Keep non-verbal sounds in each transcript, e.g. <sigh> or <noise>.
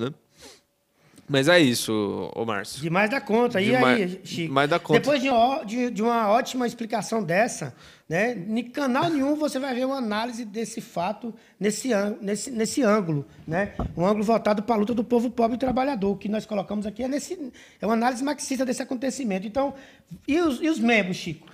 né? Mas é isso, ô Márcio. Demais da conta. E aí, Chico? Demais da conta. Depois de, de, de, uma ótima explicação dessa, né? Em canal nenhum você vai ver uma análise desse fato nesse, nesse, nesse ângulo, né? Um ângulo voltado para a luta do povo pobre e trabalhador. O que nós colocamos aqui é, nesse, é uma análise marxista desse acontecimento. Então, e os, e os membros, Chico?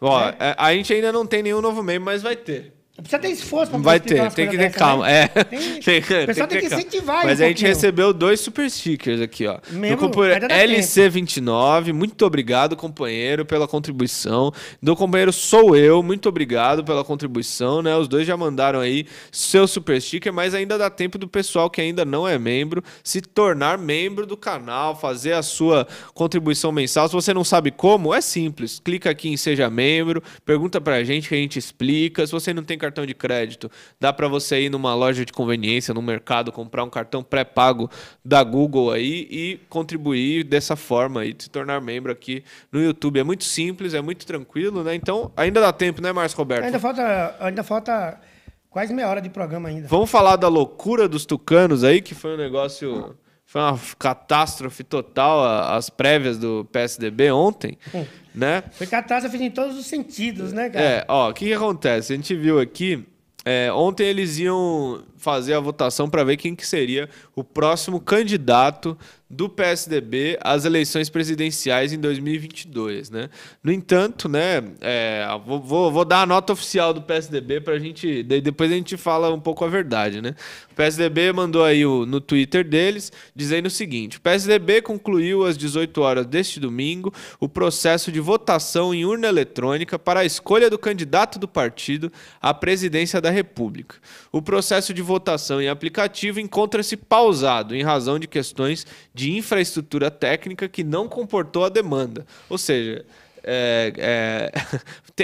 Ó, é. a, a gente ainda não tem nenhum novo membro, mas vai ter. Precisa ter esforço para Vai ter, tem que ter dessa, calma. Né? É. Tem, <laughs> tem, o pessoal tem, que, que incentivar Mas um a gente recebeu dois super stickers aqui, ó. Mesmo, do companheiro LC29, muito obrigado, companheiro, pela contribuição. Do companheiro Sou Eu, muito obrigado pela contribuição, né? Os dois já mandaram aí seu super sticker, mas ainda dá tempo do pessoal que ainda não é membro se tornar membro do canal, fazer a sua contribuição mensal. Se você não sabe como, é simples. Clica aqui em Seja Membro, pergunta pra gente que a gente explica. Se você não tem cartão de crédito, dá para você ir numa loja de conveniência, no mercado, comprar um cartão pré-pago da Google aí e contribuir dessa forma e se tornar membro aqui no YouTube. É muito simples, é muito tranquilo, né? Então ainda dá tempo, né, Márcio Roberto? Ainda falta, ainda falta quase meia hora de programa ainda. Vamos falar da loucura dos tucanos aí, que foi um negócio foi uma catástrofe total as prévias do PSDB ontem, <laughs> né? Foi catástrofe em todos os sentidos, né, cara? É, ó, o que, que acontece? A gente viu aqui é, ontem eles iam fazer a votação para ver quem que seria o próximo candidato do PSDB às eleições presidenciais em 2022, né? No entanto, né, é, vou, vou, vou, dar a nota oficial do PSDB para a gente, depois a gente fala um pouco a verdade, né? O PSDB mandou aí o, no Twitter deles dizendo o seguinte: o PSDB concluiu às 18 horas deste domingo o processo de votação em urna eletrônica para a escolha do candidato do partido à presidência da República. O processo de votação em aplicativo encontra-se pausado em razão de questões de de infraestrutura técnica que não comportou a demanda. Ou seja, é,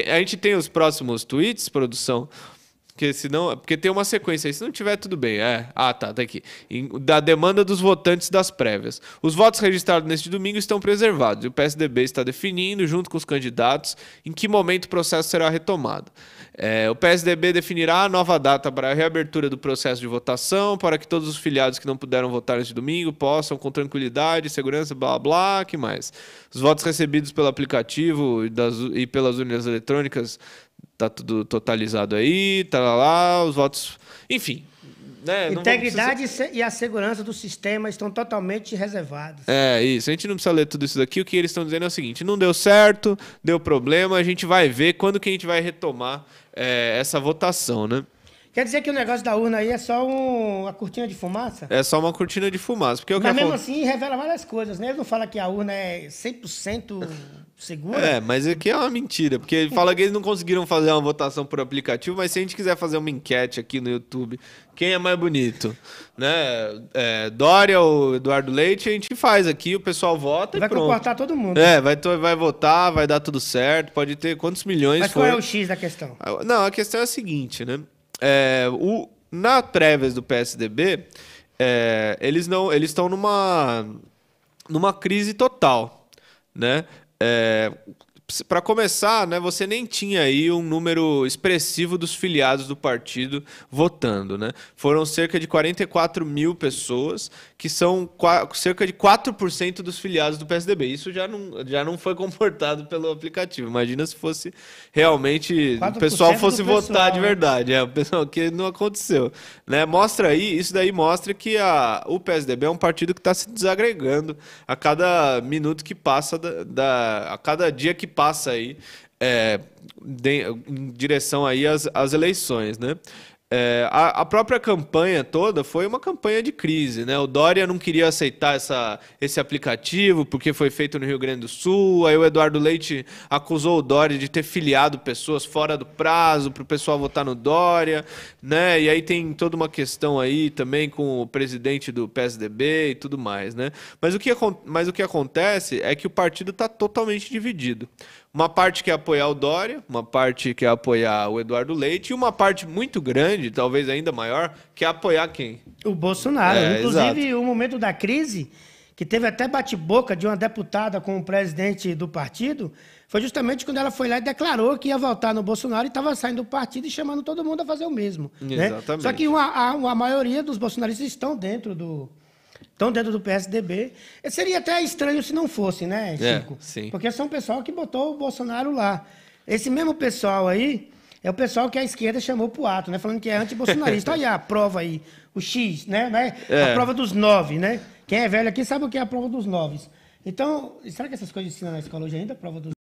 é, <laughs> a gente tem os próximos tweets, produção, porque senão. Porque tem uma sequência aí. Se não tiver, tudo bem. É. Ah, tá, tá aqui. Da demanda dos votantes das prévias. Os votos registrados neste domingo estão preservados. E o PSDB está definindo, junto com os candidatos, em que momento o processo será retomado. É, o PSDB definirá a nova data para a reabertura do processo de votação, para que todos os filiados que não puderam votar neste domingo possam, com tranquilidade, segurança, blá blá, que mais. Os votos recebidos pelo aplicativo e, das, e pelas urnas eletrônicas tá tudo totalizado aí, tá lá, lá os votos. Enfim. Né, Integridade e a segurança do sistema estão totalmente reservados. É, isso. A gente não precisa ler tudo isso daqui. O que eles estão dizendo é o seguinte: não deu certo, deu problema, a gente vai ver quando que a gente vai retomar é, essa votação, né? Quer dizer que o negócio da urna aí é só um, uma cortina de fumaça? É só uma cortina de fumaça. Porque eu mas mesmo assim revela várias coisas, né? Ele não fala que a urna é 100% segura. É, mas aqui é uma mentira. Porque ele fala que eles não conseguiram fazer uma votação por aplicativo, mas se a gente quiser fazer uma enquete aqui no YouTube, quem é mais bonito? Né? É, Dória ou Eduardo Leite, a gente faz aqui, o pessoal vota vai e pronto. Vai comportar todo mundo. É, vai, vai votar, vai dar tudo certo, pode ter quantos milhões Mas for. qual é o X da questão? Ah, não, a questão é a seguinte, né? é, o, na prévias do PSDB, é, eles não eles estão numa, numa crise total. Né? É, para começar, né, você nem tinha aí um número expressivo dos filiados do partido votando. Né? Foram cerca de 44 mil pessoas que são cerca de 4% dos filiados do PSDB. Isso já não, já não foi <laughs> comportado pelo aplicativo. Imagina se fosse realmente o pessoal fosse pessoal. votar de né? verdade. É, o pessoal que não aconteceu. Né? Mostra aí, isso daí mostra que a, o PSDB é um partido que está se desagregando a cada minuto que passa, da, da a cada dia que passa aí. É, de, em direção aí às, às eleições, né? É, a, a, própria campanha toda foi uma campanha de crise, né? O Dória não queria aceitar essa, esse aplicativo porque foi feito no Rio Grande do Sul. Aí o Eduardo Leite acusou o Dória de ter filiado pessoas fora do prazo para o pessoal votar no Dória, né? E aí tem toda uma questão aí também com o presidente do PSDB e tudo mais, né? Mas o que, mas o que acontece é que o partido está totalmente dividido. Uma parte é apoiar o Dória, uma parte é apoiar o Eduardo Leite e uma parte muito grande, talvez ainda maior, é apoiar quem? O Bolsonaro. É, Inclusive, o momento da crise, que teve até bate-boca de uma deputada com o presidente do partido, foi justamente quando ela foi lá e declarou que ia votar no Bolsonaro e estava saindo do partido e chamando todo mundo a fazer o mesmo. Né? Exatamente. Né? Só que uma, a, a maioria dos bolsonaristas estão dentro do, estão dentro do PSDB. Seria até estranho se não fosse, né, é, Chico? É, sim. Porque são o pessoal que botou o Bolsonaro lá. Esse mesmo pessoal aí é o pessoal que a esquerda chamou pro ato, né? Falando que é antibolsonarista. <laughs> Olha a prova aí, o X, né? É. A prova dos nove, né? Quem é velho aqui sabe o que é a prova dos nove. Então, será que essas coisas ensinam na escola hoje ainda? A prova dos